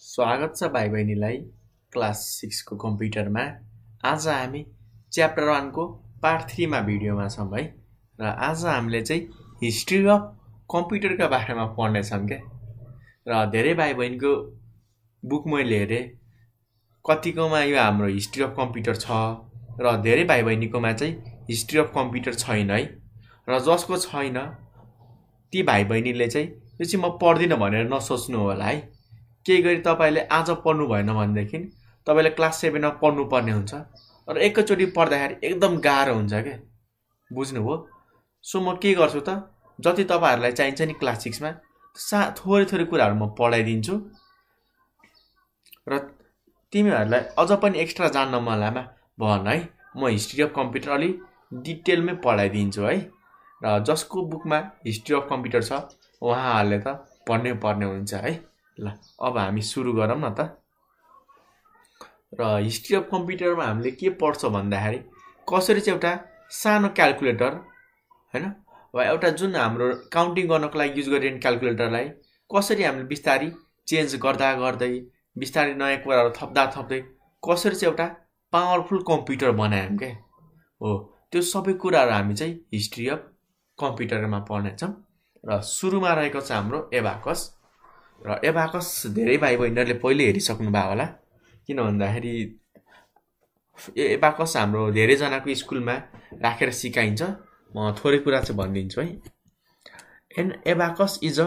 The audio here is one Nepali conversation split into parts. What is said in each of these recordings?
स्वागत छ भाइ बहिनीलाई क्लास सिक्सको कम्प्युटरमा आज हामी च्याप्टर वानको पार्ट थ्रीमा भिडियोमा छौँ है र आज हामीले चाहिँ हिस्ट्री अफ कम्प्युटरका बारेमा पढ्नेछौँ क्या र धेरै भाइ बहिनीको बुक मैले हेरेँ कतिकोमा यो हाम्रो हिस्ट्री अफ कम्प्युटर छ र धेरै भाइ बहिनीकोमा चाहिँ हिस्ट्री अफ कम्प्युटर छैन है र जसको छैन ती भाइ बहिनीले चाहिँ यो चाहिँ म पढ्दिनँ भनेर नसोच्नु होला है केही गरी तपाईँले आज पढ्नु भएन भनेदेखि तपाईँले क्लास सेभेनमा पढ्नु पर्ने हुन्छ र एकैचोटि पढ्दाखेरि एकदम गाह्रो हुन्छ क्या बुझ्नुभयो सो म के गर्छु त जति तपाईँहरूलाई चाहिन्छ नि क्लास सिक्समा सा थोरै थोरै कुराहरू म पढाइदिन्छु र तिमीहरूलाई अझ पनि एक्स्ट्रा जान्न मलामा भन है म हिस्ट्री अफ कम्प्युटर अलिक डिटेलमै पढाइदिन्छु है र जसको बुकमा हिस्ट्री अफ कम्प्युटर छ उहाँहरूले त पढ्नै पर्ने हुन्छ है ल अब हामी सुरु गरौँ न त र हिस्ट्री अफ कम्प्युटरमा हामीले के पढ्छ भन्दाखेरि कसरी चाहिँ एउटा सानो क्यालकुलेटर होइन वा एउटा जुन हाम्रो काउन्टिङ गर्नको लागि युज गरिने क्यालकुलेटरलाई कसरी हामीले बिस्तारी चेन्ज गर्दा गर्दै बिस्तारै नयाँ कुराहरू थप्दा थप्दै कसरी चाहिँ एउटा पावरफुल कम्प्युटर बनायौँ क्या हो त्यो सबै कुराहरू हामी चाहिँ हिस्ट्री अफ कम्प्युटरमा पढ्नेछौँ र सुरुमा रहेको छ हाम्रो एभाकस र एभाकस धेरै भाइ बहिनीहरूले पहिले हेरिसक्नु भयो होला किन भन्दाखेरि एभाकस हाम्रो धेरैजनाको स्कुलमा राखेर सिकाइन्छ म थोरै कुरा चाहिँ भनिदिन्छु है and abacus is a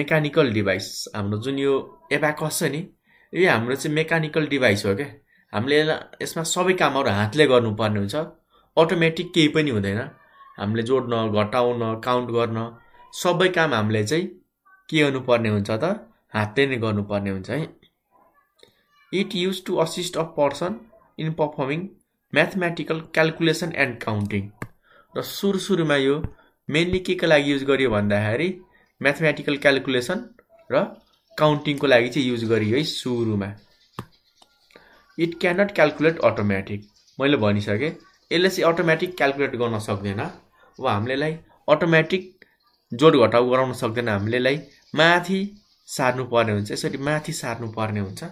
mechanical device हाम्रो जुन यो एभाकस छ नि यो हाम्रो चाहिँ मेकानिकल डिभाइस हो क्या हामीले यसमा सबै कामहरू हातले गर्नुपर्ने हुन्छ अटोमेटिक केही पनि हुँदैन हामीले जोड्न घटाउन काउन्ट गर्न सबै काम हामीले चाहिँ के गर्नुपर्ने हुन्छ त हातले नै गर्नुपर्ने हुन्छ है it use to assist a person in performing mathematical calculation and counting र सुरु सुरुमा यो मेनली के को लागि युज गरियो भन्दाखेरि म्याथमेटिकल क्यालकुलेसन र काउन्टिङको लागि चाहिँ युज गरियो है सुरुमा इट क्यानट क्यालकुलेट अटोमेटिक मैले भनिसकेँ यसले चाहिँ अटोमेटिक क्यालकुलेट गर्न सक्दैन अब हामीले यसलाई अटोमेटिक जोड घटाउ गराउन सक्दैन हामीले यसलाई माथि सार्नुपर्ने हुन्छ यसरी माथि सार्नुपर्ने हुन्छ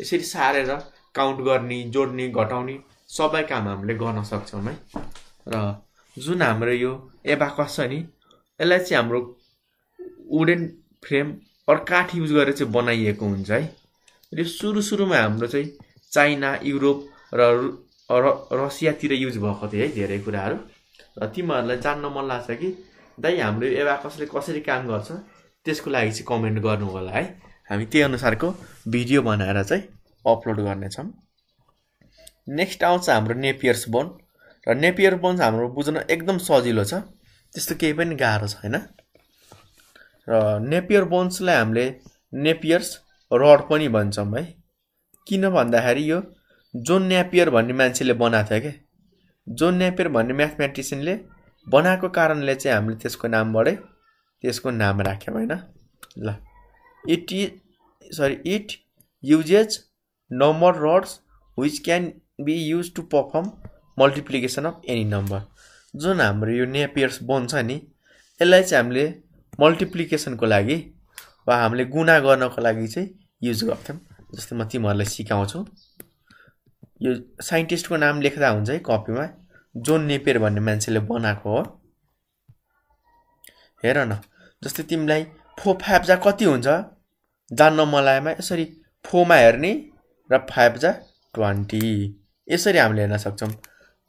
यसरी सारेर काउन्ट गर्ने जोड्ने घटाउने सबै काम हामीले गर्न सक्छौँ है र जुन हाम्रो यो एबाकस छ नि यसलाई चाहिँ हाम्रो वुडेन फ्रेम अरू काठ युज गरेर चाहिँ बनाइएको हुन्छ है यो सुरु सुरुमा हाम्रो चाहिँ चाइना युरोप र रसियातिर युज भएको थियो है धेरै कुराहरू र तिमीहरूलाई जान्न मन लाग्छ कि दाइ हाम्रो एबाकसले कसरी काम गर्छ त्यसको लागि चाहिँ कमेन्ट गर्नु होला है हामी त्यही अनुसारको भिडियो बनाएर चाहिँ अपलोड गर्नेछौँ नेक्स्ट आउँछ हाम्रो नेपियर्स बोन र नेपियर बोन हाम्रो बुझ्न एकदम सजिलो छ त्यस्तो केही पनि गाह्रो छैन र नेपियर बोन्सलाई हामीले नेपियर्स रड पनि भन्छौँ है किन भन्दाखेरि यो जोन नेपियर भन्ने मान्छेले बनाएको थियो कि जोन नेपियर भन्ने म्याथमेटिसियनले बनाएको कारणले चाहिँ हामीले त्यसको नामबाटै त्यसको नाम राख्यौँ होइन ल it is sorry it uses number rods which can be use to perform multiplication of any number जुन हाम्रो यो नेपियर्स बोन छ नि यसलाई चाहिँ हामीले मल्टिप्लिकेसनको लागि वा हामीले गुणा गर्नको लागि चाहिँ युज गर्थ्यौँ जस्तै म तिमीहरूलाई सिकाउँछु यो साइन्टिस्टको नाम लेख्दा हुन्छ है कपीमा जोन नेपियर भन्ने मान्छेले बनाएको हो हेर न जस्तै तिमीलाई फोर फाइभ जा कति हुन्छ जान्न मलाएमा यसरी फोरमा हेर्ने र फाइभ जा ट्वेन्टी यसरी हामीले हेर्न सक्छौँ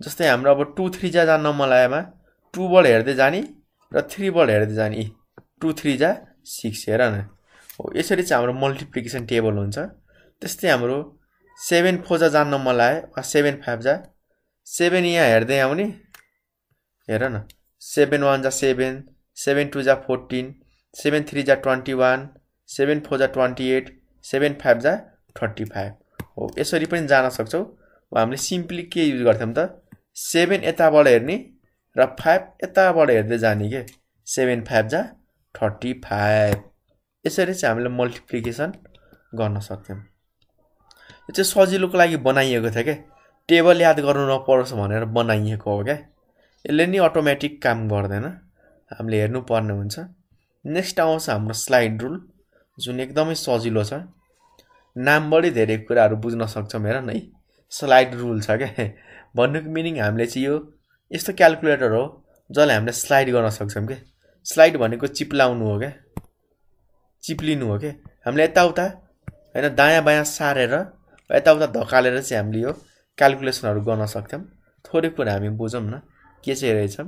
जस्तै हाम्रो अब टू थ्री जा जान्न मलाएमा टू बल हेर्दै जाने र थ्री बल हेर्दै जाने टू थ्री जा सिक्स हेर न हो यसरी चाहिँ हाम्रो मल्टिप्लिकेसन टेबल हुन्छ त्यस्तै हाम्रो सेभेन फोर जा जान्न मलाए वा सेभेन फाइभ जा सेभेन यहाँ हेर्दै आउने हेर न सेभेन वान जा सेभेन सेभेन टू जा फोर्टिन सेभेन थ्री जा ट्वेन्टी वान सेभेन फोर जा ट्वेन्टी एट सेभेन फाइभ जा थर्टी फाइभ हो यसरी पनि जान सक्छौँ हामीले सिम्पली के युज गर्थ्यौँ त सेभेन यताबाट हेर्ने र फाइभ यताबाट हेर्दै जाने के सेभेन फाइभ जा थर्टी फाइभ यसरी चाहिँ हामीले मल्टिप्लिकेसन गर्न सक्थ्यौँ यो चाहिँ सजिलोको लागि बनाइएको थियो क्या टेबल याद गर्नु नपरोस् भनेर बनाइएको हो क्या यसले नि अटोमेटिक काम गर्दैन हामीले हेर्नुपर्ने हुन्छ नेक्स्ट आउँछ हाम्रो स्लाइड रुल जुन एकदमै सजिलो छ नामबाटै धेरै कुराहरू बुझ्न सक्छौँ हेर न है स्लाइड रुल छ क्या भन्नुको मिनिङ हामीले चाहिँ यो यस्तो क्यालकुलेटर हो जसले हामीले स्लाइड गर्न सक्छौँ क्या स्लाइड भनेको चिप्लाउनु हो क्या चिप्लिनु हो क्या हामीले यताउता होइन दायाँ बायाँ सारेर यताउता धकालेर चाहिँ हामीले यो क्यालकुलेसनहरू गर्न सक्थ्यौँ थोरै कुरा हामी बुझौँ न के चाहिँ रहेछौँ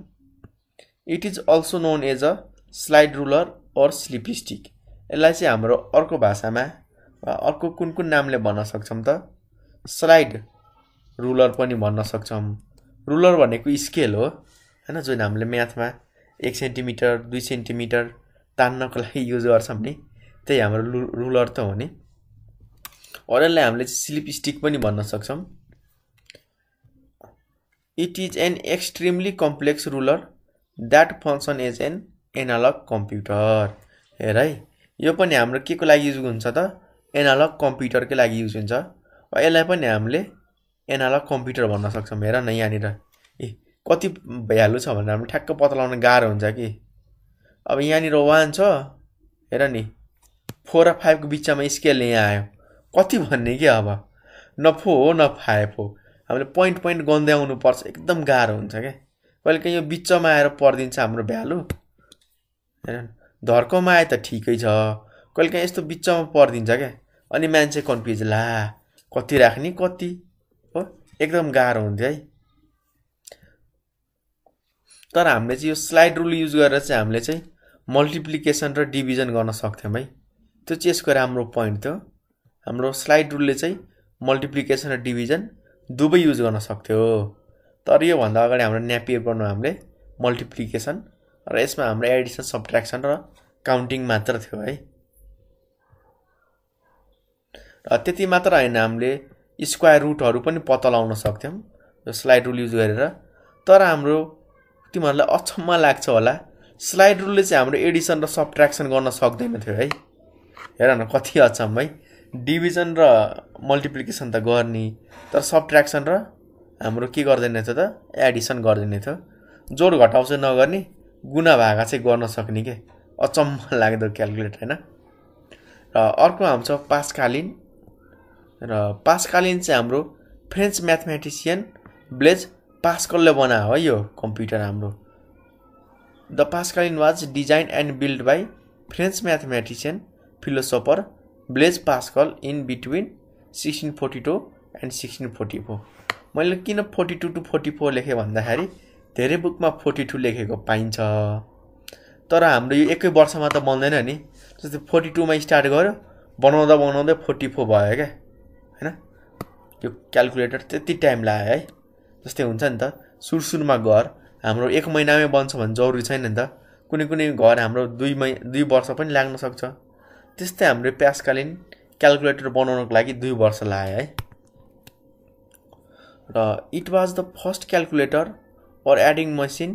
it is also known as a slide ruler or slip stick यसलाई चाहिँ हाम्रो अर्को भाषामा अर्को कुन कुन नामले भन्न सक्छौँ त स्लाइड रुलर पनि भन्न सक्छौँ रुलर भनेको स्केल हो होइन जुन हामीले म्याथमा एक सेन्टिमिटर दुई सेन्टिमिटर तान्नको लागि युज गर्छौँ नि त्यही हाम्रो रुलर त हो नि अरू हामीले स्लिप स्टिक पनि भन्न सक्छौँ it is an extremely complex ruler that function is an analog computer हेर है यो पनि हाम्रो के को लागि युज हुन्छ त एनालग कम्प्युटरकै लागि युज हुन्छ यसलाई पनि हामीले एनालग कम्प्युटर भन्न सक्छौँ हेर न यहाँनिर ए कति भ्यालु छ भनेर हामीले ठ्याक्क पत्ता लगाउन गाह्रो हुन्छ कि अब यहाँनिर वान छ हेर नि फोर र फाइभको बिचमा स्केल यहाँ आयो कति भन्ने कि अब न फो हो न फाइभ हो हामीले पोइन्ट पोइन्ट गन्दै आउनुपर्छ एकदम गाह्रो हुन्छ क्या काहीँ यो बिचमा आएर परिदिन्छ हाम्रो भ्यालु होइन धर्कमा आए त ठिकै छ कहिले काहीँ यस्तो बिचमा परिदिन्छ क्या अनि मान्छे कन्फ्युज ला कति राख्ने कति हो एकदम गाह्रो हुन्थ्यो है तर हामीले चाहिँ यो स्लाइड रुल युज गरेर चाहिँ हामीले चाहिँ मल्टिप्लिकेसन र डिभिजन गर्न सक्थ्यौँ है त्यो चाहिँ यसको राम्रो पोइन्ट थियो हाम्रो स्लाइड रुलले चाहिँ मल्टिप्लिकेसन र डिभिजन दुवै युज गर्न सक्थ्यो तर योभन्दा अगाडि हाम्रो न्यापियर गर्नु हामीले मल्टिप्लिकेसन र यसमा हाम्रो एडिसन सब्ट्र्याक्सन र काउन्टिङ मात्र थियो है र त्यति मात्र होइन हामीले स्क्वायर रुटहरू पनि पत्ता लगाउन सक्थ्यौँ स्लाइड रुल युज गरेर तर हाम्रो तिमीहरूलाई अचम्म लाग्छ होला स्लाइड रुलले चाहिँ हाम्रो एडिसन र सब्ट्र्याक्सन गर्न सक्दैन थियो है हेर न कति अचम्म है डिभिजन र मल्टिप्लिकेसन त गर्ने तर सब्ट्र्याक्सन र हाम्रो के गर्दैन थियो त एडिसन गरिदिने थियो जोड घटाउँछ नगर्ने गुना भागा चाहिँ गर्न सक्ने के अचम्म लाग्दो क्यालकुलेट होइन र अर्को हाम्रो छ पास्कालिन र पासकालीन चाहिँ हाम्रो फ्रेन्च म्याथमेटिसियन ब्लेज पास्कलले बनायो है यो कम्प्युटर हाम्रो the Pascaline was design and build by French mathematician philosopher Blaise Pascal in between sixteen forty two and sixteen forty four मैले किन forty two to forty four लेखेँ भन्दाखेरि धेरै बुकमा फोर्टी टू लेखेको पाइन्छ तर हाम्रो यो एकै वर्षमा त बन्दैन नि जस्तै फोर्टी टूमा स्टार्ट गर्यो बनाउँदा बनाउँदै फोर्टी फोर भयो क्या होइन यो क्यालकुलेटर त्यति टाइम लाग्यो है जस्तै हुन्छ नि त सुरु सुरुमा घर हाम्रो एक महिनामै बन्छ भने जरुरी छैन नि त कुनै कुनै घर हाम्रो दुई मै दुई वर्ष पनि लाग्न सक्छ त्यस्तै हाम्रो प्यासकालीन क्यालकुलेटर बनाउनको लागि दुई वर्ष लाग्यो है र it was the first calculator or adding machine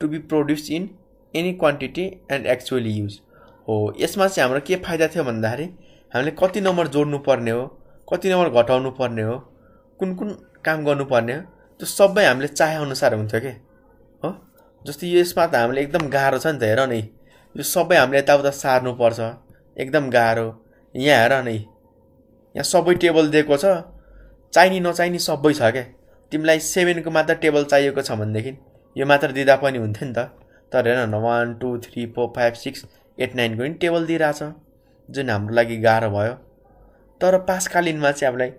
to be produce in any quantity and actually use हो यसमा चाहिँ हाम्रो के फाइदा थियो भन्दाखेरि हामीले कति नम्बर जोड्नु पर्ने हो कति नम्बर घटाउनु पर्ने हो कुन कुन काम गर्नुपर्ने हो त्यो सबै हामीले चाहेअनुसार हुन्थ्यो कि हो यो यसमा त हामीले एकदम गाह्रो छ नि त हेर नै यो सबै हामीले यताउता सार्नुपर्छ एकदम गाह्रो यहाँ हेर नै यहाँ सबै टेबल दिएको छ चाहिने नचाहिने सबै छ क्या तिमीलाई सेभेनको मात्र टेबल चाहिएको छ भनेदेखि यो मात्र दिँदा पनि हुन्थ्यो नि त तर हेर न one two three four five six eight नाइनको पनि टेबल दिइरहेछ जुन हाम्रो लागि गाह्रो भयो तर पासकालीनमा चाहिँ हामीलाई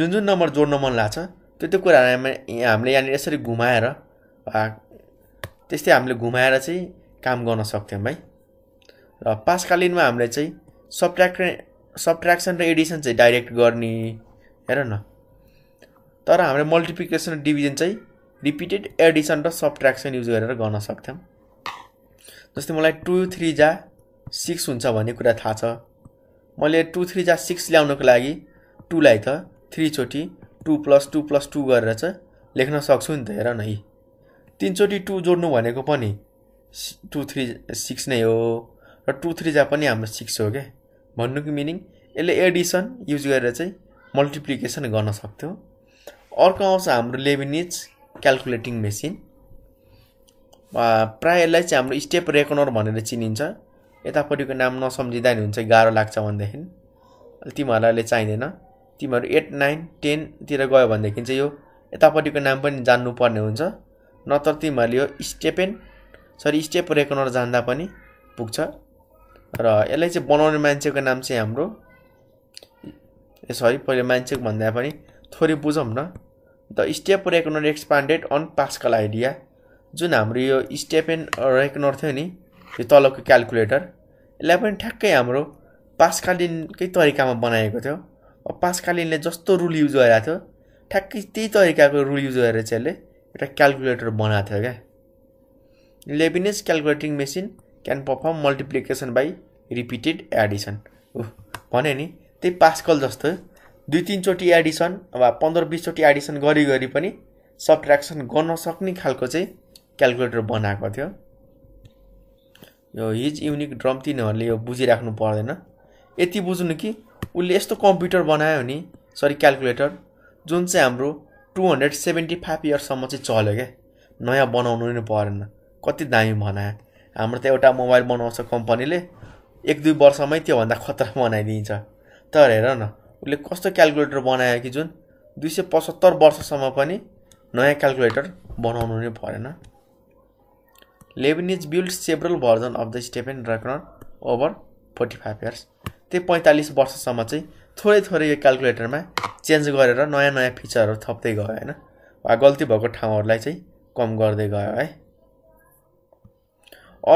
जुन जुन नम्बर जोड्न मन लाग्छ त्यो त्यो कुरा हामीले यहाँनिर यसरी घुमाएर त्यस्तै हामीले घुमाएर चाहिँ काम गर्न सक्थ्यौँ है र पासकालीनमा हामीले चाहिँ सब्ट्राक्ट सब्ट्राक्सन र एडिसन चाहिँ डाइरेक्ट गर्ने हेर न तर हामीले मल्टिप्लिकेसन डिभिजन चाहिँ रिपिटेड एडिसन र सब्ट्र्याक्सन युज गरेर गर्न सक्थ्यौँ जस्तै मलाई टु थ्री जा सिक्स हुन्छ भन्ने कुरा थाहा छ मैले टु थ्री जा सिक्स ल्याउनको लागि टुलाई त थ्रीचोटि two plus two plus two गरेर चाहिँ लेख्न सक्छु नि त हेर न है तिनचोटि टू जोड्नु भनेको पनि टु थ्री सिक्स नै हो र टु थ्री जा पनि हाम्रो सिक्स हो क्या भन्नुको मिनिङ यसले एडिसन युज गरेर चाहिँ मल्टिप्लिकेसन गर्न सक्थ्यो अर्को आउँछ हाम्रो लेबिनिज क्यालकुलेटिङ मेसिन प्रायः यसलाई चाहिँ हाम्रो स्टेप रेकनर भनेर चिनिन्छ यतापट्टिको नाम नसम्झिँदा नि हुन्छ गाह्रो लाग्छ भनेदेखि तिमीहरूलाई अहिले चाहिँदैन तिमीहरू एट नाइन टेनतिर गयो भनेदेखि चाहिँ यो यतापट्टिको नाम पनि जान्नुपर्ने हुन्छ नत्र तिमीहरूले यो स्टेपेन सरी स्टेप रेकनर जान्दा पनि पुग्छ र यसलाई चाहिँ बनाउने मान्छेको नाम चाहिँ हाम्रो सरी पहिले मान्छेको भन्दा पनि थोरै बुझौँ न the step reckoner expanded on Pascal idea जुन हाम्रो यो स्टेप एन्ड रेकनर थियो नि यो तलको क्यालकुलेटर यसलाई पनि ठ्याक्कै हाम्रो पास्कालिनकै तरिकामा बनाएको थियो पास्कालिनले जस्तो रुल युज गरेको थियो ठ्याक्कै त्यही तरिकाको रुल युज गरेर चाहिँ यसले एउटा क्यालकुलेटर बनाएको थियो क्या Leibniz's calculating machine can perform multiplication by repeated addition ऊ भने नि त्यही पास्कल जस्तो दुई तिनचोटि एडिसन वा पन्ध्र बिसचोटि एडिसन गरी गरी पनि सब्ट्र्याक्सन गर्न सक्ने खालको चाहिँ क्यालकुलेटर बनाएको थियो यो हिज युनिक ड्रम तिनीहरूले यो बुझिराख्नु पर्दैन यति बुझ्नु कि उसले यस्तो कम्प्युटर बनायो नि सरी क्यालकुलेटर जुन चाहिँ हाम्रो टु हन्ड्रेड सेभेन्टी फाइभ इयर्ससम्म चाहिँ चल्यो क्या नयाँ बनाउनु नै परेन कति दामी बनायो हाम्रो त एउटा मोबाइल बनाउँछ कम्पनीले एक दुई वर्षमै त्योभन्दा खतरा बनाइदिन्छ तर हेर न उसले कस्तो क्यालकुलेटर बनायो कि जुन दुई सय पचहत्तर वर्षसम्म पनि नयाँ क्यालकुलेटर बनाउनु नै परेन Leibniz build several version of the stepped reckoner over forty five years त्यही पैँतालिस वर्षसम्म चाहिँ थोरै थोरै यो क्यालकुलेटरमा चेन्ज गरेर नयाँ नयाँ फिचरहरू थप्दै गयो होइन वा गल्ती भएको ठाउँहरूलाई चाहिँ कम गर्दै गयो है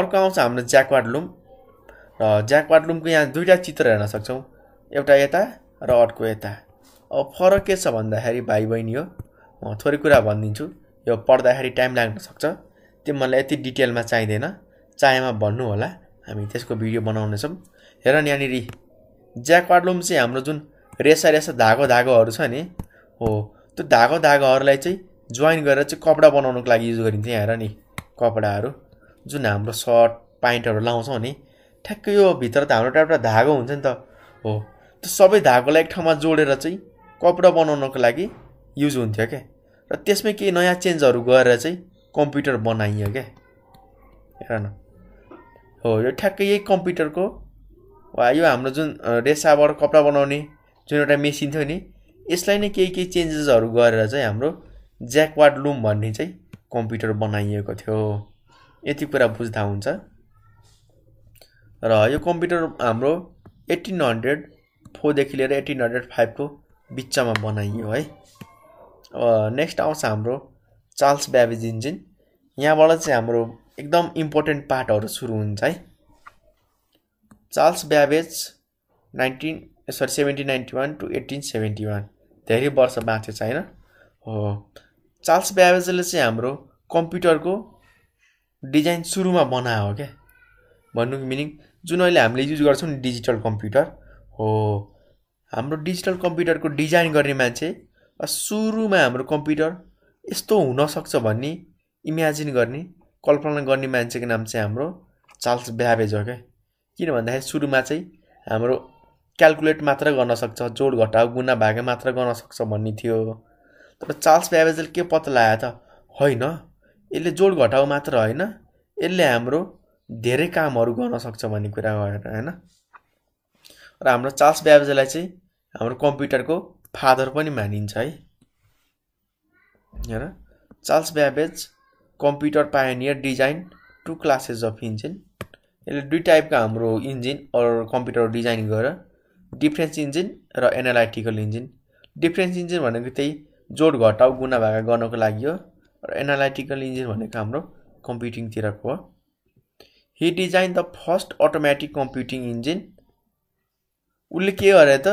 अर्को आउँछ हाम्रो ज्याकवाड लुम र ज्याकवाड लुमको यहाँ दुईवटा चित्र हेर्न सक्छौँ एउटा यता र अर्को यता अब फरक के छ भन्दाखेरि भाइ बहिनी हो म थोरै कुरा भनिदिन्छु यो पढ्दाखेरि टाइम लाग्न सक्छ त्यो मलाई यति डिटेलमा चाहिँदैन चाहेमा भन्नु होला हामी त्यसको भिडियो बनाउनेछौँ हेर यहाँनिर ज्याकवाडलुम चाहिँ हाम्रो जुन रेसा रेसा धागो धागोहरू छ नि हो त्यो धागो धागोहरूलाई चाहिँ जोइन गरेर चाहिँ कपडा बनाउनुको लागि युज गरिन्थ्यो यहाँ हेर नि कपडाहरू जुन हाम्रो सर्ट प्यान्टहरू लाउँछौँ नि ठ्याक्कै यो भित्र त हाम्रो टाइपको धागो हुन्छ नि त हो त्यो सबै धागोलाई एक ठाउँमा जोडेर चाहिँ कपडा बनाउनको लागि युज हुन्थ्यो क्या र त्यसमै केही नयाँ चेन्जहरू गरेर चाहिँ कम्प्युटर बनाइयो क्या हेर न हो यो ठ्याक्कै यही कम्प्युटरको वा यो हाम्रो जुन रेसाबाट कपडा बनाउने जुन एउटा मेसिन थियो नि यसलाई नै केही केही चेन्जेसहरू गरेर चाहिँ हाम्रो ज्याकवाड लुम भन्ने चाहिँ कम्प्युटर बनाइएको थियो यति कुरा बुझ्दा हुन्छ र यो कम्प्युटर हाम्रो एट्टिन हन्ड्रेड फोरदेखि लिएर एटिन हन्ड्रेड फाइभको बिचमा बनाइयो है नेक्स्ट आउँछ हाम्रो चार्ल्स ब्याबेज इन्जिन यहाँबाट चाहिँ हाम्रो एकदम इम्पोर्टेन्ट पार्टहरू सुरु हुन्छ है Charles Babbage nineteen sorry seventeen ninety one to eighteen seventy one धेरै वर्ष बाँचेको छैन हो चार्ल्स ब्याबेजले चाहिँ हाम्रो कम्प्युटरको डिजाइन सुरुमा बनायो क्या भन्नुको मिनिङ जुन अहिले हामीले युज गर्छौँ नि डिजिटल कम्प्युटर हो हाम्रो डिजिटल कम्प्युटरको डिजाइन गर्ने मान्छे सुरुमा हाम्रो कम्प्युटर यस्तो हुनसक्छ भन्ने इमेजिन गर्ने कल्पना गर्ने मान्छेको नाम चाहिँ हाम्रो चार्ल्स ब्याबेज हो क्या किन भन्दाखेरि सुरुमा चाहिँ हाम्रो क्यालकुलेट मात्र गर्न सक्छ जोड घटाउ गुना भाग मात्र गर्न सक्छ भन्ने थियो तर चार्ल्स ब्याबेजले के पत्ता लगायो त होइन यसले जोड घटाउ मात्र होइन यसले हाम्रो धेरै कामहरू गर्न सक्छ भन्ने कुरा गरेर होइन र हाम्रो चार्ल्स ब्याबेजलाई चाहिँ हाम्रो कम्प्युटरको फादर पनि मानिन्छ है हेर Charles Babbage computer pioneer design two classes of engine यसले दुई टाइपको हाम्रो इन्जिन अरू कम्प्युटर डिजाइन गरेर डिफ्रेन्स इन्जिन र एनालाइटिकल इन्जिन डिफ्रेन्स इन्जिन भनेको त्यही जोड घटाउ गुना भागा गर्नको लागि हो र एनालाइटिकल इन्जिन भनेको हाम्रो कम्प्युटिङतिरको हो he design the first automatic computing engine उसले के गरे त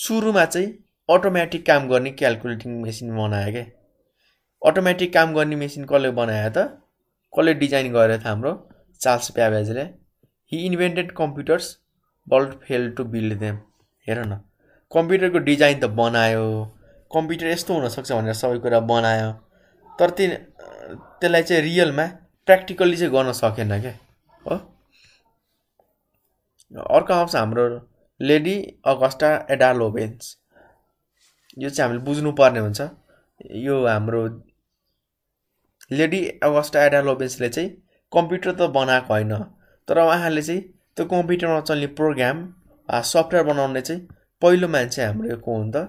सुरुमा चाहिँ अटोमेटिक काम गर्ने क्यालकुलेटिङ मेसिन बनायो क्या अटोमेटिक काम गर्ने मेसिन कसले बनायो त कसले डिजाइन गरे त हाम्रो चार्ल्स प्याभेजले he invented computers but fail to build them हेर न कम्प्युटरको डिजाइन त बनायो कम्प्युटर यस्तो हुनसक्छ भनेर सबै कुरा बनायो तर ती त्यसलाई चाहिँ रियलमा प्र्याक्टिकल्ली चाहिँ गर्न सकेन क्या हो अर्को आउँछ हाम्रो लेडी अगस्टा एडा लोभेन्स यो चाहिँ हामीले बुझ्नुपर्ने हुन्छ यो हाम्रो लेडी अगस्टा एडा लोभेन्सले चाहिँ कम्प्युटर त बनाएको होइन तर उहाँले चाहिँ त्यो कम्प्युटरमा चल्ने प्रोग्राम सफ्टवेयर बनाउने चाहिँ पहिलो मान्छे हाम्रो यो को हुन् त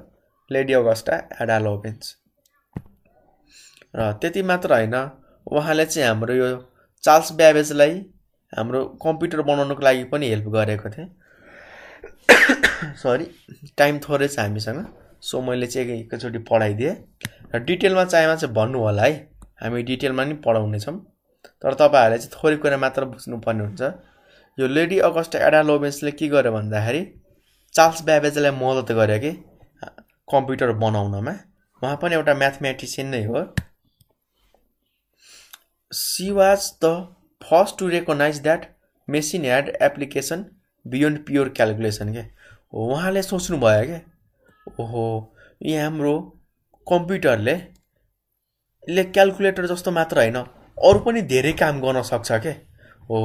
लेडी अगस्टा एडा लोभेन्स र त्यति मात्र होइन उहाँले चाहिँ हाम्रो यो चार्ल्स ब्याबेजलाई हाम्रो कम्प्युटर बनाउनुको लागि पनि हेल्प गरेको थिएँ सरी टाइम थोरै छ हामीसँग सो मैले चाहिँ एकैचोटि पढाइदिएँ र डिटेलमा चाहेमा चाहिँ भन्नु होला है हामी डिटेलमा नि पढाउनेछौँ तर तपाईँहरूले चाहिँ थोरै कुरा मात्र बुझ्नुपर्ने हुन्छ यो लेडी अगस्ट एडा लोबेन्सले के गर्यो भन्दाखेरि चार्ल्स ब्याबेजलाई मद्दत गर्यो कि कम्प्युटर बनाउनमा उहाँ पनि एउटा म्याथमेटिसियन नै हो she was the first to recognize that machine had application beyond pure calculation के उहाँले भयो क्या ओहो यहाँ हाम्रो कम्प्युटरले यसले क्यालकुलेटर जस्तो मात्र होइन अरू पनि धेरै काम गर्न सक्छ के हो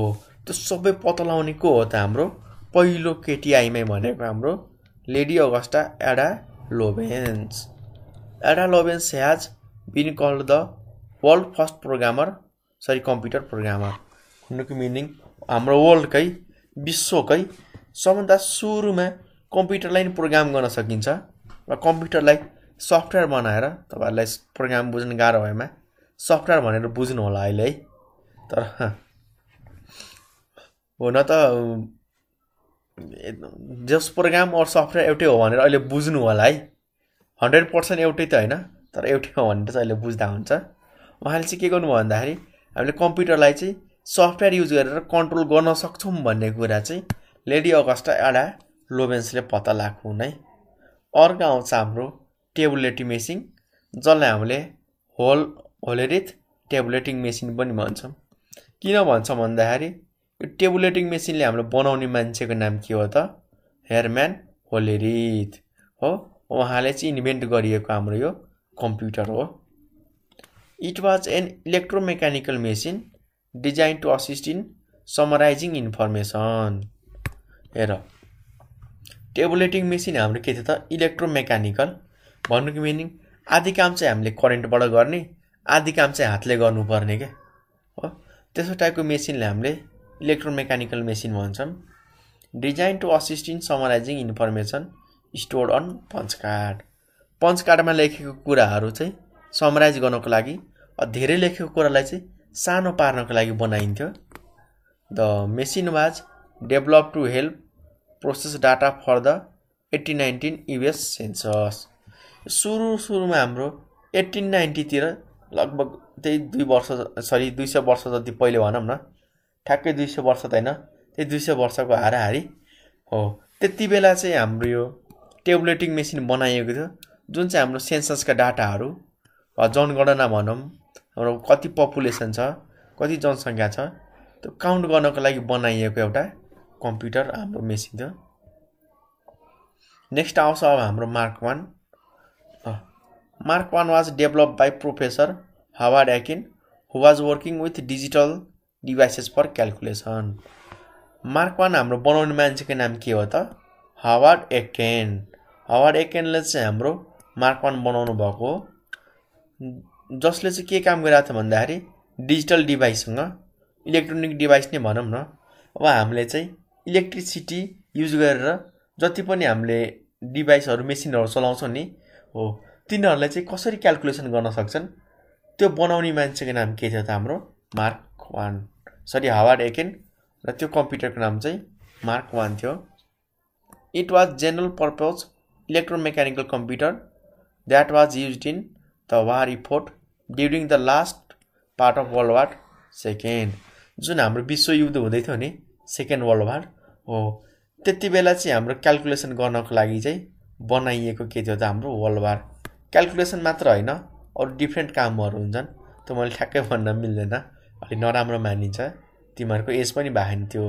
त्यो सबै पत्ता लगाउने को हो त हाम्रो पहिलो केटिआईमै भनेको हाम्रो लेडी अगस्टा एडा लोभेन्स एडा लोभेन्स ह्याज बिन called the world first programmer sorry computer programmer भन्नुको मिनिङ हाम्रो वर्ल्डकै विश्वकै सबभन्दा सुरुमा कम्प्युटरलाई नि प्रोग्राम गर्न सकिन्छ र कम्प्युटरलाई सफ्टवेयर बनाएर तपाईँहरूलाई प्रोग्राम बुझ्नु गाह्रो भएमा सफ्टवेयर भनेर बुझ्नु होला अहिले है तर हुन त जस प्रोग्राम अरू सफ्टवेयर एउटै हो भनेर अहिले बुझ्नु होला है हन्ड्रेड पर्सेन्ट एउटै त होइन तर एउटै हो भनेर चाहिँ अहिले बुझ्दा हुन्छ उहाँले चाहिँ के गर्नुभयो भन्दाखेरि हामीले कम्प्युटरलाई चाहिँ सफ्टवेयर युज गरेर कन्ट्रोल गर्न सक्छौँ भन्ने कुरा चाहिँ लेडी अगस्टा एडा लोभेन्सले पत्ता लगाएको है अर्को आउँछ हाम्रो टेबुलेटिङ मेसिन जसलाई हामीले होल होलेरिथ टेबुलेटिङ मेसिन पनि भन्छौँ किन भन्छ भन्दाखेरि यो टेबुलेटिङ मेसिनले हाम्रो बनाउने मान्छेको नाम के हो त हेयरम्यान होलेरिथ हो उहाँले चाहिँ इन्भेन्ट गरिएको हाम्रो यो कम्प्युटर हो it was an electromechanical machine design to assist in summarizing information हेर टेबुलेटिङ मेसिन हाम्रो के थियो त इलेक्ट्रोमेकानिकल भन्नुको मिनिङ आधी काम चाहिँ हामीले करेन्टबाट गर्ने आधी काम चाहिँ हातले गर्नुपर्ने क्या हो त्यस्तो टाइपको मेसिनले हामीले इलेक्ट्रोमेकानिकल मेसिन भन्छौँ design to assist in summarizing information stored on punch card punch कार्डमा लेखेको कुराहरू चाहिँ समराइज गर्नको लागि धेरै लेखेको कुरालाई चाहिँ सानो पार्नको लागि बनाइन्थ्यो the machine was develop to help process data for the eighteen ninety US census सुरु सुरुमा हाम्रो एट्टिन नाइन्टीतिर लगभग त्यही दुई वर्ष सरी दुई सय वर्ष जति पहिले भनौँ न ठ्याक्कै दुई सय वर्ष त होइन त्यही दुई सय वर्षको हाराहारी हो त्यति बेला चाहिँ हाम्रो यो टेब्लेटिङ मेसिन बनाइएको थियो जुन चाहिँ हाम्रो सेन्ससका डाटाहरू जनगणना भनौँ हाम्रो कति पपुलेसन छ कति जनसङ्ख्या छ त्यो काउन्ट गर्नको लागि बनाइएको एउटा कम्प्युटर हाम्रो मेसिन थियो नेक्स्ट आउँछ अब हाम्रो Mark one Mark one was develop by professor Howard Aiken who was working with digital devices for calculation Mark one हाम्रो बनाउने मान्छेको नाम के हो त हावाड एकेन हावाड एकेनले चाहिँ हाम्रो मार्क वान बनाउनु भएको हो जसले चाहिँ के काम गरेको थियो भन्दाखेरि डिजिटल डिभाइससँग इलेक्ट्रोनिक डिभाइस नै भनौँ न अब हामीले चाहिँ इलेक्ट्रिसिटी युज गरेर जति पनि हामीले डिभाइसहरू मेसिनहरू चलाउँछौँ नि हो तिनीहरूलाई चाहिँ कसरी क्यालकुलेसन गर्न सक्छन् त्यो बनाउने मान्छेको नाम के थियो त हाम्रो मार्क वान सरी हावार्ड एकेन र त्यो कम्प्युटरको नाम चाहिँ मार्क वान थियो it was general purpose electromechanical computer that was use in the war effort during the last part of world war second जुन हाम्रो विश्वयुद्ध हुँदै थियो नि सेकेन्ड वर्ल्ड वार हो त्यति बेला चाहिँ हाम्रो क्यालकुलेसन गर्नको लागि चाहिँ बनाइएको के थियो त हाम्रो वर्ल्ड वार क्यालकुलेसन मात्र होइन अरू डिफ्रेन्ट कामहरू हुन्छन् त्यो मैले ठ्याक्कै भन्न मिल्दैन अलिक नराम्रो मानिन्छ तिमीहरूको एज पनि भएन त्यो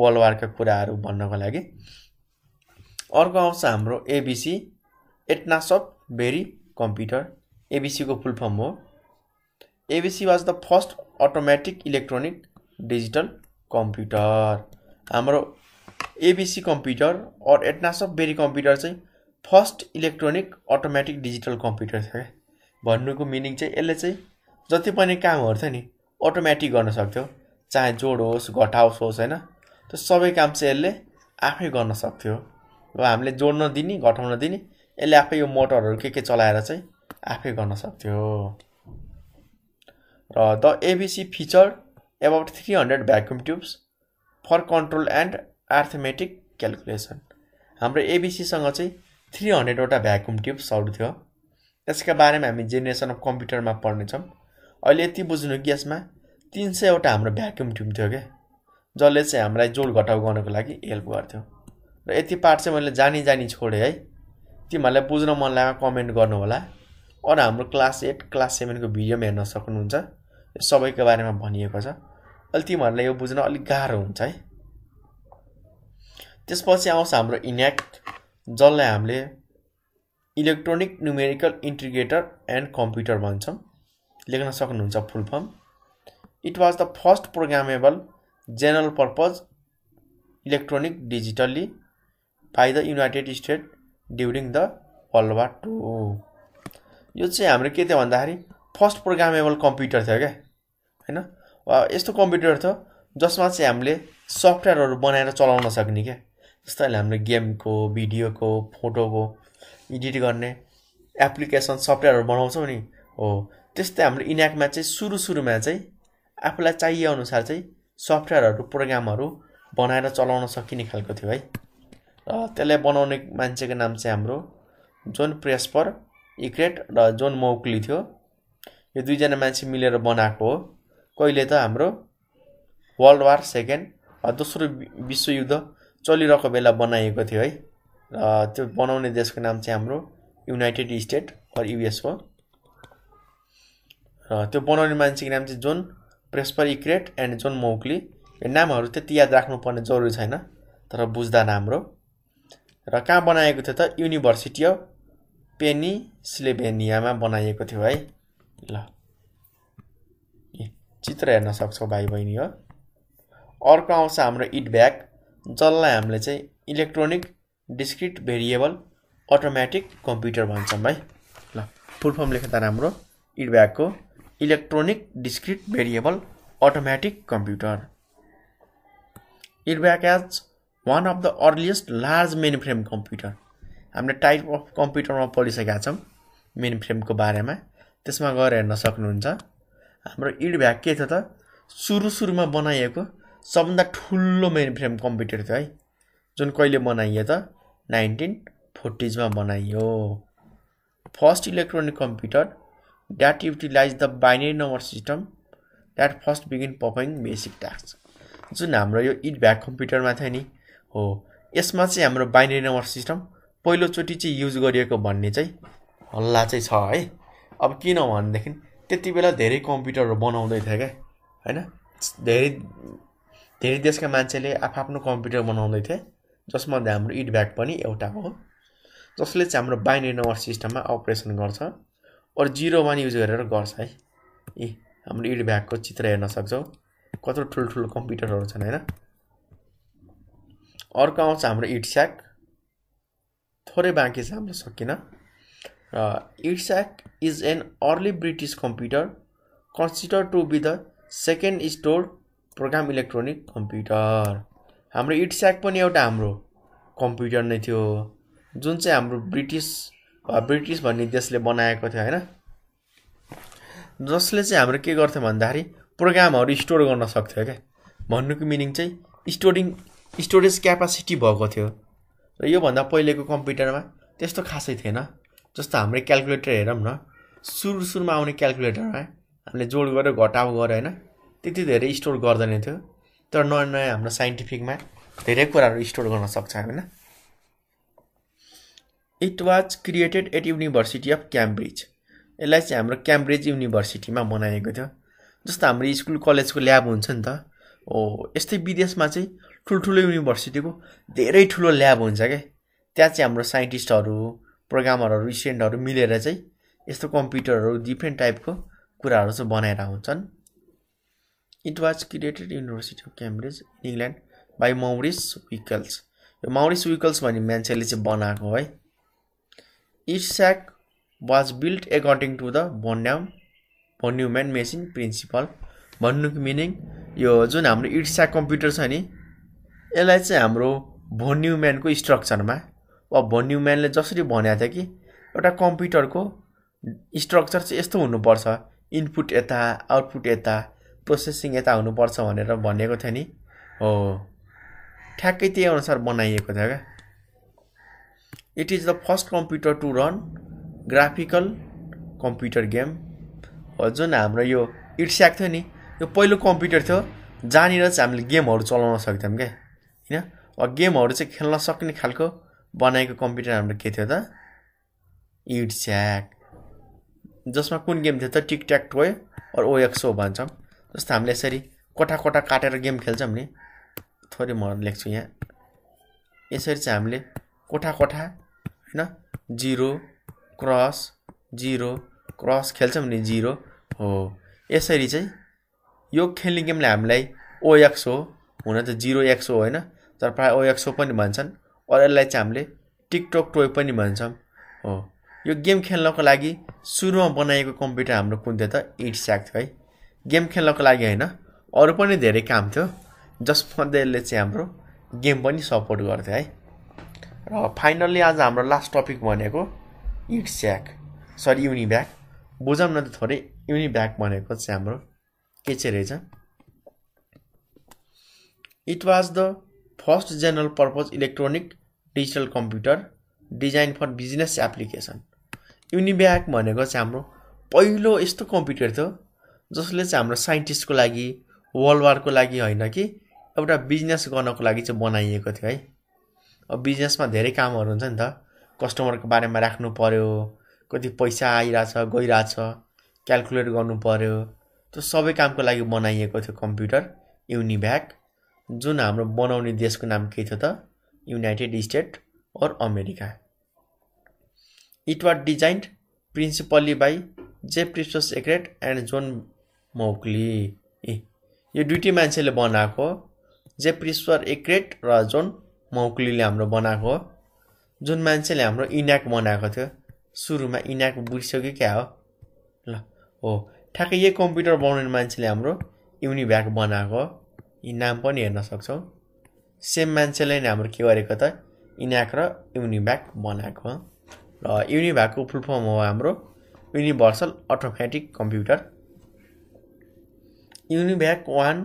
वर्ल्ड वारका कुराहरू भन्नको लागि अर्को आउँछ हाम्रो ABC Atanasoff Berry computer एबिसीको फुल फर्म हो ABC was the first automatic electronic digital computer हाम्रो ABC computer or Atanasoff Berry computer चाहिँ first electronic automatic digital computer थियो क्या भन्नुको मिनिङ चाहिँ यसले चाहिँ जति पनि कामहरू थियो नि अटोमेटिक गर्न सक्थ्यो चाहे जोड होस् घटाओस् होस् होइन त्यो सबै काम चाहिँ यसले आफै गर्न सक्थ्यो अब हामीले जोड्न दिने घटाउन दिने यसले आफै यो मोटरहरू के के चलाएर चाहिँ आफै गर्न सक्थ्यो र the ABC feature about 300 vacuum tubes for control and arithmetic calculation हाम्रो एबिसीसँग चाहिँ थ्री हन्ड्रेडवटा भ्याकुम ट्युब्सहरू थियो यसका बारेमा हामी जेनेरेसन अफ कम्प्युटरमा पढ्नेछौँ अहिले यति बुझ्नु कि यसमा तिन सयवटा हाम्रो भ्याकुम ट्युब थियो क्या जसले चाहिँ हामीलाई जोड घटाउ गर्नको लागि हेल्प गर्थ्यो र यति पार्ट चाहिँ मैले जानी जानी छोडेँ है तिमीहरूलाई बुझ्न मन लाग्यो कमेन्ट गर्नु होला अरू हाम्रो क्लास एट क्लास सेभेनको भिडियोमा हेर्न सक्नुहुन्छ सबै सबैको बारेमा भनिएको छ अहिले तिमीहरूलाई यो बुझ्न अलिक गाह्रो हुन्छ है त्यसपछि आउँछ हाम्रो इन्याक्ट जसलाई हामीले electronic numerical integrator and computer भन्छौँ लेख्न सक्नुहुन्छ full form it was the first programmable general purpose electronic digitally by the United State during the world war two यो चाहिँ हाम्रो के थियो भन्दाखेरि फर्स्ट प्रोग्रामेबल कम्प्युटर थियो क्या होइन यस्तो कम्प्युटर थियो जसमा चाहिँ हामीले सफ्टवेयरहरू बनाएर चलाउन सक्ने क्या जस्तो अहिले हामीले गेमको भिडियोको फोटोको एडिट गर्ने एप्लिकेसन सफ्टवेयरहरू बनाउँछौँ नि हो त्यस्तै हाम्रो इन्याकमा चाहिँ सुरु सुरुमा चाहिँ आफूलाई चाहिए अनुसार चाहिँ सफ्टवेयरहरू प्रोग्रामहरू बनाएर चलाउन सकिने खालको थियो है र त्यसलाई बनाउने मान्छेको नाम चाहिँ हाम्रो जोन प्रेसपर इक्रेट र जोन मौक्ली थियो यो दुईजना मान्छे मिलेर बनाएको हो कहिले त हाम्रो वर्ल्ड वार सेकेन्ड दोस्रो विश्वयुद्ध चलिरहेको बेला बनाइएको थियो है र त्यो बनाउने देशको नाम चाहिँ हाम्रो युनाइटेड स्टेट अर युएस हो र त्यो बनाउने मान्छेको नाम चाहिँ John Presper Eckert and John Mauchly यो नामहरू त्यति याद राख्नुपर्ने जरुरी छैन तर बुझ्दा राम्रो र कहाँ बनाएको थियो त युनिभर्सिटी अफ पेनिसिलेभेनियामा बनाइएको थियो है ल चित्र हेर्न सक्छौँ भाइ बहिनी हो अर्को आउँछ हाम्रो इट जसलाई हामीले चाहिँ electronic discrete variable automatic computer भन्छौँ है ल फुल फर्म लेख्दा राम्रो इट ब्यागको electronic discrete variable automatic computer इट ब्याग as one of the earliest large mainframe computer हामीले टाइप अफ कम्प्युटरमा पढिसकेका छौँ मेन फ्रेमको बारेमा त्यसमा गएर हेर्न सक्नुहुन्छ हाम्रो इड भ्याग के थियो त सुरु सुरुमा बनाइएको सबभन्दा ठुलो मेन फ्रेम कम्प्युटर थियो है जुन कहिले बनाइयो त नाइन्टिन फोर्टिजमा बनाइयो first electronic computer that utilize the binary number system that first begin performing basic task जुन हाम्रो यो इट भ्याग कम्प्युटरमा थियो नि हो यसमा चाहिँ हाम्रो बाइनेरी नम्बर सिस्टम पहिलोचोटि चाहिँ युज गरिएको भन्ने चाहिँ हल्ला चाहिँ छ है अब किन भनेदेखि त्यति बेला धेरै कम्प्युटरहरू बनाउँदै थियो क्या होइन धेरै धेरै देशका मान्छेले आफआफ्नो कम्प्युटर बनाउँदै थिए जसमध्ये हाम्रो इडब्याग पनि एउटा हो जसले चाहिँ हाम्रो बाइनरी नम्बर सिस्टममा अपरेसन गर्छ अरू जिरो वान युज गरेर गर्छ है ए हाम्रो इडब्यागको चित्र हेर्न सक्छौँ कत्रो ठुल्ठुलो कम्प्युटरहरू छन् होइन अर्को आउँछ हाम्रो इडस्याक थोरै बाँकी छ हाम्रो सकिन र EDSAC is an early British computer consider to be the second store program electronic computer हाम्रो इट्स्याक पनि एउटा हाम्रो कम्प्युटर नै थियो जुन चाहिँ हाम्रो ब्रिटिस ब्रिटिस uh, भन्ने देशले बनाएको थियो होइन जसले चाहिँ हाम्रो के गर्थ्यो भन्दाखेरि प्रोग्रामहरू स्टोर गर्न सक्थ्यो क्या भन्नुको मिनिङ चाहिँ स्टोरिङ स्टोरेज क्यापासिटी भएको थियो र योभन्दा पहिलेको कम्प्युटरमा त्यस्तो खासै थिएन जस्तो हाम्रो क्यालकुलेटर हेरौँ न सुरु सुरुमा आउने क्यालकुलेटरमा हामीले जोड गऱ्यो घटाउ गऱ्यो होइन त्यति धेरै स्टोर गर्दैन थियो तर नयाँ नयाँ हाम्रो साइन्टिफिकमा धेरै कुराहरू स्टोर गर्न सक्छ होइन it was created at University of Cambridge यसलाई चाहिँ हाम्रो क्याम्ब्रिज युनिभर्सिटीमा बनाएको थियो जस्तो हाम्रो स्कुल कलेजको ल्याब हुन्छ नि त हो यस्तै विदेशमा चाहिँ ठुल्ठुलो युनिभर्सिटीको धेरै ठुलो ल्याब हुन्छ क्या त्यहाँ चाहिँ हाम्रो साइन्टिस्टहरू प्रोग्रामरहरू स्टुडेन्टहरू मिलेर चाहिँ यस्तो कम्प्युटरहरू डिफ्रेन्ट टाइपको कुराहरू चाहिँ बनाएर हुन्छन् it was created university of Cambridge England by Morris vehicles यो माउरिस विकल्स भन्ने मान्छेले चाहिँ बनाएको है it स्याक was build according to the भन्याम भन्युमेन्ट machine principal भन्नुको मिनिङ यो जुन हाम्रो इट्स्याक कम्प्युटर छ नि यसलाई चाहिँ हाम्रो भोन्युम्यानको स्ट्रक्चरमा वा भन्यु म्यानले जसरी भनेको थियो कि एउटा कम्प्युटरको स्ट्रक्चर चाहिँ यस्तो हुनुपर्छ इनपुट यता आउटपुट यता प्रोसेसिङ यता हुनुपर्छ भनेर भनेको थियो नि हो ठ्याक्कै त्यही अनुसार बनाइएको थियो क्या it is the first computer to run graphical computer game हो जुन हाम्रो यो इट्स्याक थियो नि यो पहिलो कम्प्युटर थियो जहाँनिर चाहिँ हामीले गेमहरू चलाउन सक्थ्यौँ क्या होइन गेमहरू चाहिँ खेल्न सक्ने खालको बनाएको कम्प्युटर हाम्रो के थियो त इट स्याक जसमा कुन गेम थियो त टिक ट्याक टोय अरू ओएक्सो भन्छौँ जस्तो हामीले यसरी कोठा कोठा काटेर गेम खेल्छौँ नि थोरै म लेख्छु यहाँ यसरी चाहिँ हामीले कोठा कोठा होइन जिरो क्रस जिरो क्रस खेल्छौँ नि जिरो हो यसरी चाहिँ यो खेल्ने गेमले हामीलाई ओएक्स हो हुन त जिरो एक्स हो होइन तर प्रायः हो पनि भन्छन् अरू यसलाई चाहिँ हामीले टिकटक टोय पनि भन्छौँ हो यो गेम खेल्नको लागि सुरुमा बनाएको कम्प्युटर हाम्रो कुन थियो त स्याक थियो है गेम खेल्नको लागि होइन अरू पनि धेरै काम थियो जसमध्ये यसले चाहिँ हाम्रो गेम पनि सपोर्ट गर्थ्यो है र फाइनल्ली आज हाम्रो लास्ट टपिक भनेको स्याक सरी युनिब्याग बुझौँ न त थोरै युनिब्याग भनेको चाहिँ हाम्रो के चाहिँ रहेछ it was the first general purpose electronic digital computer design for business application UNIVAC भनेको चाहिँ हाम्रो पहिलो यस्तो कम्प्युटर थियो जसले चाहिँ हाम्रो साइन्टिस्टको लागि वर्ल्ड वारको लागि होइन कि एउटा बिजनेस गर्नको लागि चाहिँ बनाइएको थियो है अब बिजनेसमा धेरै कामहरू हुन्छ नि त कस्टमरको बारेमा राख्नु पऱ्यो कति पैसा आइरहेछ गइरहेछ क्यालकुलेट गर्नु पऱ्यो त्यो सबै कामको लागि बनाइएको थियो कम्प्युटर युनिभ्याक जुन हाम्रो बनाउने देशको नाम के थियो त United State or America it was designed principally by J Presper Eckert and John Mauchly ए यो दुइटै मान्छेले बनाएको जे प्रिस्वर एक्रेट र जोन मौक्लीले हाम्रो बनाएको हो जुन मान्छेले हाम्रो इन्याक बनाएको थियो सुरुमा इन्याक बुझिसक्यो क्या हो ल हो ठ्याक्कै यही कम्प्युटर बनाउने मान्छेले हाम्रो युनिभ्याक बनाएको हो यी नाम पनि हेर्न सक्छौँ सेम मान्छेले नै हाम्रो के गरेको त इनाक र युनिभ्याक बनाएको र युनिभ्याकको फुल फर्म हो हाम्रो universal automatic computer युनिभ्याक one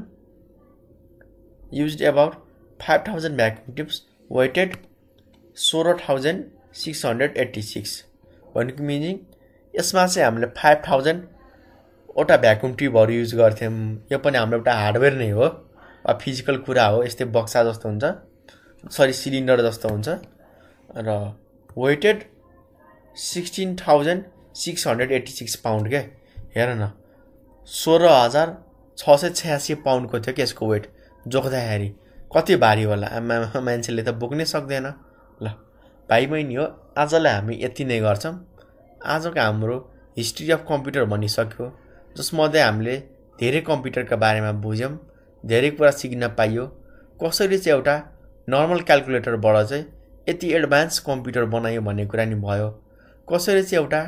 use about five thousand vacuum tubes weighted सोह्र thousand six hundred eighty six भनेको मिनिङ यसमा चाहिँ हामीले फाइभ थाउजन्डवटा भ्याकुम ट्युबहरू युज गर्थ्यौँ यो पनि हाम्रो एउटा हार्डवेयर नै हो वा फिजिकल कुरा हो यस्तै बक्सा जस्तो हुन्छ सरी सिलिन्डर जस्तो हुन्छ र weighted sixteen thousand six hundred eighty six pound क्या हेर न सोह्र हजार छ सय छ्यासी पाउन्डको थियो कि यसको वेट जोख्दाखेरि कति भारी होला आमा मान्छेले त बोक्नै सक्दैन ल भाइ बहिनी हो आजलाई हामी यति नै गर्छौँ आजको हाम्रो हिस्ट्री अफ कम्प्युटर भनिसक्यो जसमध्ये हामीले धेरै कम्प्युटरका बारेमा बुझ्यौँ धेरै कुरा सिक्न पाइयो कसरी चाहिँ एउटा नर्मल क्यालकुलेटरबाट चाहिँ यति एडभान्स कम्प्युटर बनायो भन्ने कुरा नि भयो कसरी चाहिँ एउटा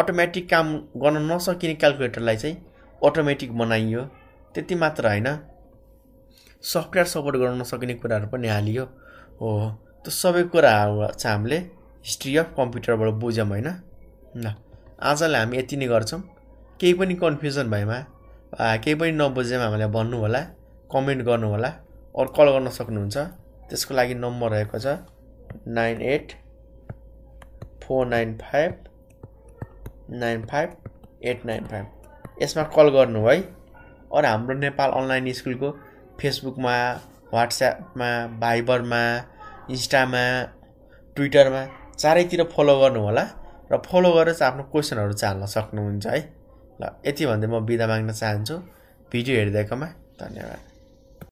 अटोमेटिक काम गर्न नसकिने क्यालकुलेटरलाई चाहिँ अटोमेटिक बनाइयो त्यति मात्र होइन सफ्टवेयर सपोर्ट गर्न नसकिने कुराहरू पनि हालियो हो त्यो सबै कुरा चाहिँ हामीले हिस्ट्री अफ कम्प्युटरबाट बुझ्यौँ होइन ल आजलाई हामी यति नै गर्छौँ केही पनि कन्फ्युजन भएमा केही पनि नबुझेमा हामीलाई भन्नु होला कमेन्ट गर्नु होला अरू कल गर्न सक्नुहुन्छ त्यसको लागि नम्बर रहेको छ nine eight four nine five nine five eight nine five यसमा कल गर्नु है अरू हाम्रो नेपाल अनलाइन स्कुलको फेसबुकमा वाट्सएपमा भाइबरमा इन्स्टामा ट्विटरमा चारैतिर फलो गर्नु होला र फलो गरेर चाहिँ आफ्नो क्वेसनहरू चाल्न सक्नुहुन्छ है ल यति भन्दै म बिदा माग्न चाहन्छु भिडियो हेरिदिएकोमा धन्यवाद